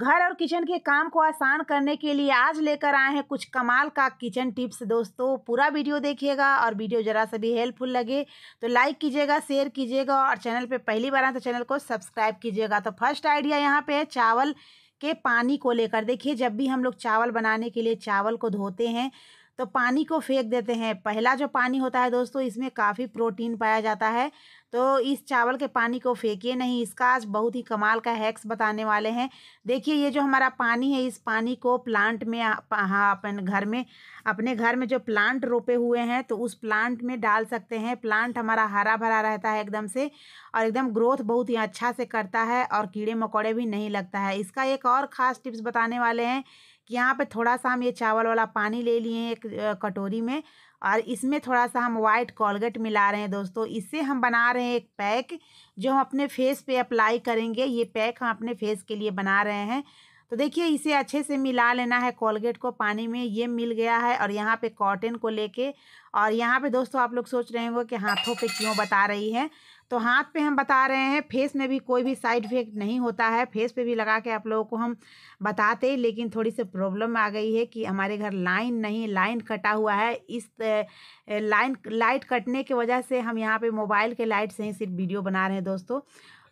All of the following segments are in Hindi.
घर और किचन के काम को आसान करने के लिए आज लेकर आए हैं कुछ कमाल का किचन टिप्स दोस्तों पूरा वीडियो देखिएगा और वीडियो ज़रा सा भी हेल्पफुल लगे तो लाइक कीजिएगा शेयर कीजिएगा और चैनल पे पहली बार आए तो चैनल को सब्सक्राइब कीजिएगा तो फर्स्ट आइडिया यहाँ पे है चावल के पानी को लेकर देखिए जब भी हम लोग चावल बनाने के लिए चावल को धोते हैं तो पानी को फेंक देते हैं पहला जो पानी होता है दोस्तों इसमें काफ़ी प्रोटीन पाया जाता है तो इस चावल के पानी को फेंकिए नहीं इसका आज बहुत ही कमाल का हैक्स बताने वाले हैं देखिए ये जो हमारा पानी है इस पानी को प्लांट में हाँ अपन घर में अपने घर में जो प्लांट रोपे हुए हैं तो उस प्लांट में डाल सकते हैं प्लांट हमारा हरा भरा रहता है एकदम से और एकदम ग्रोथ बहुत ही अच्छा से करता है और कीड़े मकोड़े भी नहीं लगता है इसका एक और ख़ास टिप्स बताने वाले हैं यहाँ पे थोड़ा सा हम ये चावल वाला पानी ले लिए हैं एक कटोरी में और इसमें थोड़ा सा हम वाइट कॉलगेट मिला रहे हैं दोस्तों इससे हम बना रहे हैं एक पैक जो हम अपने फेस पे अप्लाई करेंगे ये पैक हम अपने फेस के लिए बना रहे हैं तो देखिए इसे अच्छे से मिला लेना है कॉलगेट को पानी में ये मिल गया है और यहाँ पे कॉटन को लेके और यहाँ पे दोस्तों आप लोग सोच रहे होंगे कि हाथों पे क्यों बता रही है तो हाथ पे हम बता रहे हैं फेस में भी कोई भी साइड इफेक्ट नहीं होता है फेस पे भी लगा के आप लोगों को हम बताते लेकिन थोड़ी सी प्रॉब्लम आ गई है कि हमारे घर लाइन नहीं लाइन कटा हुआ है इस लाइन लाइट कटने की वजह से हम यहाँ पे मोबाइल के लाइट से ही सिर्फ वीडियो बना रहे हैं दोस्तों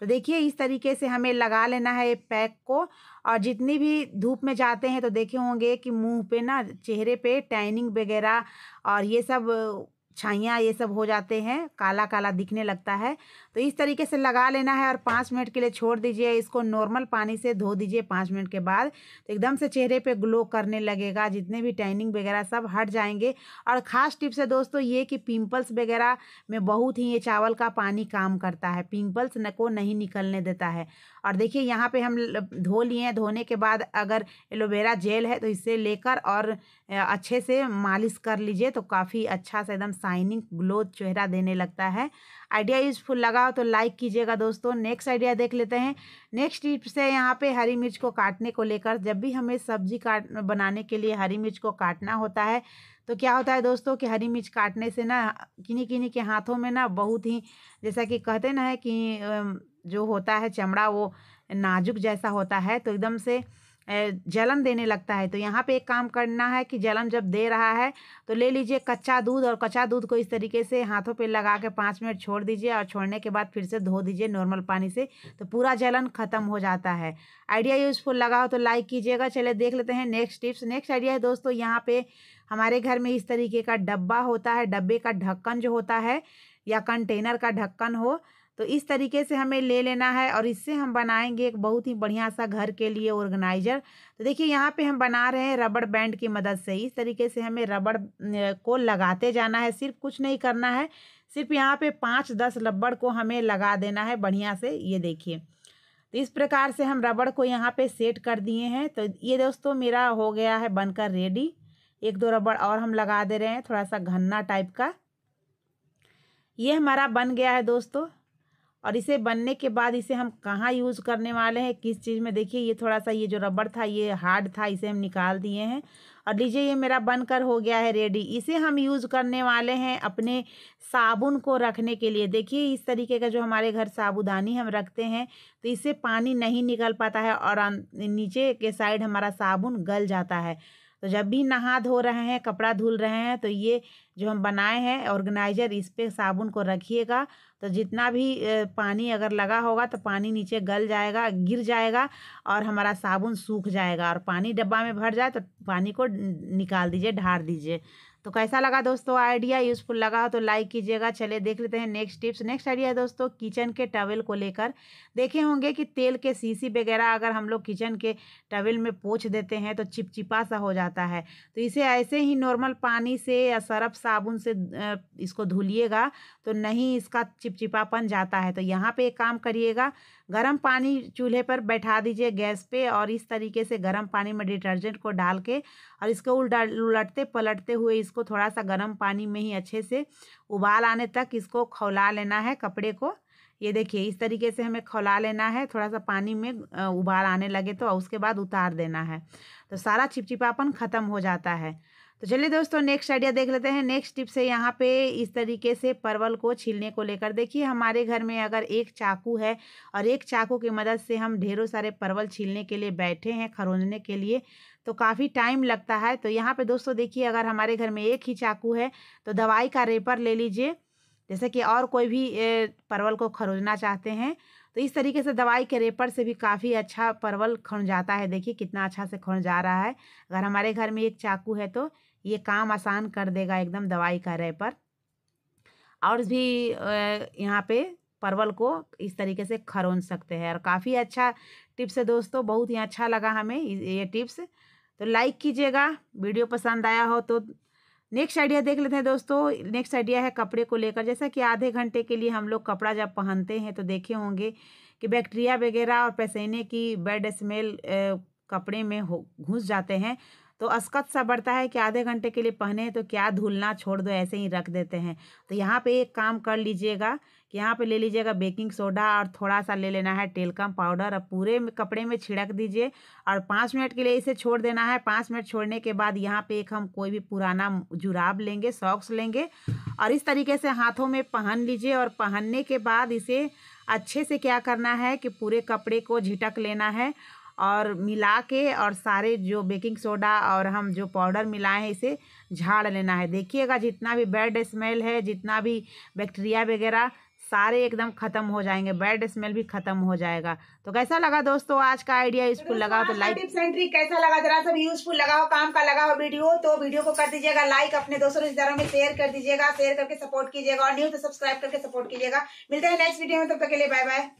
तो देखिए इस तरीके से हमें लगा लेना है पैक को और जितनी भी धूप में जाते हैं तो देखे होंगे कि मुंह पे ना चेहरे पे टैनिंग वगैरह और ये सब छाइयाँ ये सब हो जाते हैं काला काला दिखने लगता है तो इस तरीके से लगा लेना है और पाँच मिनट के लिए छोड़ दीजिए इसको नॉर्मल पानी से धो दीजिए पाँच मिनट के बाद तो एकदम से चेहरे पे ग्लो करने लगेगा जितने भी टैनिंग वगैरह सब हट जाएंगे और ख़ास टिप्स है दोस्तों ये कि पिंपल्स वगैरह में बहुत ही ये चावल का पानी काम करता है पिंपल्स न को नहीं निकलने देता है और देखिए यहाँ पे हम धो लिए हैं धोने के बाद अगर एलोवेरा जेल है तो इसे लेकर और अच्छे से मालिश कर लीजिए तो काफ़ी अच्छा सा एकदम शाइनिंग ग्लो चेहरा देने लगता है आइडिया यूजफुल लगा हो तो लाइक कीजिएगा दोस्तों नेक्स्ट आइडिया देख लेते हैं नेक्स्ट टिप्स है यहाँ पे हरी मिर्च को काटने को लेकर जब भी हमें सब्जी काट बनाने के लिए हरी मिर्च को काटना होता है तो क्या होता है दोस्तों कि हरी मिर्च काटने से ना किन्हीं किन्हीं के हाथों में ना बहुत ही जैसा कि कहते ना है कि जो होता है चमड़ा वो नाजुक जैसा होता है तो एकदम से जलन देने लगता है तो यहाँ पे एक काम करना है कि जलन जब दे रहा है तो ले लीजिए कच्चा दूध और कच्चा दूध को इस तरीके से हाथों पे लगा के पाँच मिनट छोड़ दीजिए और छोड़ने के बाद फिर से धो दीजिए नॉर्मल पानी से तो पूरा जलन खत्म हो जाता है आइडिया यूजफुल लगा हो तो लाइक कीजिएगा चले देख लेते हैं नेक्स्ट टिप्स नेक्स्ट आइडिया है दोस्तों यहाँ पे हमारे घर में इस तरीके का डब्बा होता है डब्बे का ढक्कन जो होता है या कंटेनर का ढक्कन हो तो इस तरीके से हमें ले लेना है और इससे हम बनाएंगे एक बहुत ही बढ़िया सा घर के लिए ऑर्गेनाइजर तो देखिए यहाँ पे हम बना रहे हैं रबड़ बैंड की मदद से इस तरीके से हमें रबड़ को लगाते जाना है सिर्फ कुछ नहीं करना है सिर्फ यहाँ पे पाँच दस रबड़ को हमें लगा देना है बढ़िया से ये देखिए तो इस प्रकार से हम रबड़ को यहाँ पर सेट कर दिए हैं तो ये दोस्तों मेरा हो गया है बनकर रेडी एक दो रबड़ और हम लगा दे रहे हैं थोड़ा सा घन्ना टाइप का ये हमारा बन गया है दोस्तों और इसे बनने के बाद इसे हम कहाँ यूज़ करने वाले हैं किस चीज़ में देखिए ये थोड़ा सा ये जो रबड़ था ये हार्ड था इसे हम निकाल दिए हैं और लीजिए ये मेरा बनकर हो गया है रेडी इसे हम यूज़ करने वाले हैं अपने साबुन को रखने के लिए देखिए इस तरीके का जो हमारे घर साबुदानी हम रखते हैं तो इससे पानी नहीं निकल पाता है और अं, नीचे के साइड हमारा साबुन गल जाता है तो जब भी नहा धो रहे हैं कपड़ा धुल रहे हैं तो ये जो हम बनाए हैं ऑर्गेनाइजर इस पर साबुन को रखिएगा तो जितना भी पानी अगर लगा होगा तो पानी नीचे गल जाएगा गिर जाएगा और हमारा साबुन सूख जाएगा और पानी डब्बा में भर जाए तो पानी को निकाल दीजिए ढार दीजिए तो कैसा लगा दोस्तों आइडिया यूज़फुल लगा हो तो लाइक कीजिएगा चले देख लेते हैं नेक्स्ट टिप्स नेक्स्ट आइडिया दोस्तों किचन के टवेल को लेकर देखे होंगे कि तेल के सीसी वगैरह अगर हम लोग किचन के टवेल में पोछ देते हैं तो चिपचिपा सा हो जाता है तो इसे ऐसे ही नॉर्मल पानी से या सरफ साबुन से इसको धुलिएगा तो नहीं इसका चिपचिपापन जाता है तो यहाँ पर एक काम करिएगा गर्म पानी चूल्हे पर बैठा दीजिए गैस पर और इस तरीके से गर्म पानी में डिटर्जेंट को डाल के और इसको उलटते पलटते हुए इस इसको थोड़ा सा गर्म पानी में ही अच्छे से उबाल आने तक इसको खौला लेना है कपड़े को ये देखिए इस तरीके से हमें खौला लेना है थोड़ा सा पानी में उबाल आने लगे तो उसके बाद उतार देना है तो सारा चिपचिपापन ख़त्म हो जाता है तो चलिए दोस्तों नेक्स्ट आइडिया देख लेते हैं नेक्स्ट टिप्स है यहाँ पे इस तरीके से परवल को छीलने को लेकर देखिए हमारे घर में अगर एक चाकू है और एक चाकू की मदद से हम ढेरों सारे परवल छीलने के लिए बैठे हैं खरोंचने के लिए तो काफ़ी टाइम लगता है तो यहाँ पे दोस्तों देखिए अगर हमारे घर में एक ही चाकू है तो दवाई का रेपर ले लीजिए जैसे कि और कोई भी परवल को खरोजना चाहते हैं तो इस तरीके से दवाई के रेपर से भी काफ़ी अच्छा परवल खन जाता है देखिए कितना अच्छा से खन जा रहा है अगर हमारे घर में एक चाकू है तो ये काम आसान कर देगा एकदम दवाई का पर और भी यहाँ पे परवल को इस तरीके से खरोन सकते हैं और काफ़ी अच्छा टिप्स है दोस्तों बहुत ही अच्छा लगा हमें ये टिप्स तो लाइक कीजिएगा वीडियो पसंद आया हो तो नेक्स्ट आइडिया देख लेते हैं दोस्तों नेक्स्ट आइडिया है कपड़े को लेकर जैसा कि आधे घंटे के लिए हम लोग कपड़ा जब पहनते हैं तो देखे होंगे कि बैक्टीरिया वगैरह और पसीने की बैड स्मेल कपड़े में हो घुस जाते हैं तो अस्कत सा बढ़ता है कि आधे घंटे के लिए पहने तो क्या धुलना छोड़ दो ऐसे ही रख देते हैं तो यहाँ पे एक काम कर लीजिएगा कि यहाँ पे ले लीजिएगा बेकिंग सोडा और थोड़ा सा ले लेना है टेलकम पाउडर और पूरे कपड़े में छिड़क दीजिए और पाँच मिनट के लिए इसे छोड़ देना है पाँच मिनट छोड़ने के बाद यहाँ पे एक हम कोई भी पुराना जुराब लेंगे सॉक्स लेंगे और इस तरीके से हाथों में पहन लीजिए और पहनने के बाद इसे अच्छे से क्या करना है कि पूरे कपड़े को झिटक लेना है और मिला के और सारे जो बेकिंग सोडा और हम जो पाउडर मिलाए हैं इसे झाड़ लेना है देखिएगा जितना भी बैड स्मेल है जितना भी बैक्टीरिया वगैरह सारे एकदम ख़त्म हो जाएंगे बैड स्मेल भी खत्म हो जाएगा तो कैसा लगा दोस्तों आज का आइडिया यूजफुल लगा तो लाइक टिप्स एंड ट्रिक कैसा लगा जरा सब यूजफुल लगा हो काम का लगा हो वीडियो तो वीडियो को कर दीजिएगा लाइक अपने दोस्तों रिश्तेदारों में शेयर कर दीजिएगा शेयर करके सपोर्ट कीजिएगा और न्यू तो सब्सक्राइब करके सपोर्ट कीजिएगा मिलते हैं नेक्स्ट वीडियो में तब तक के लिए बाय बाय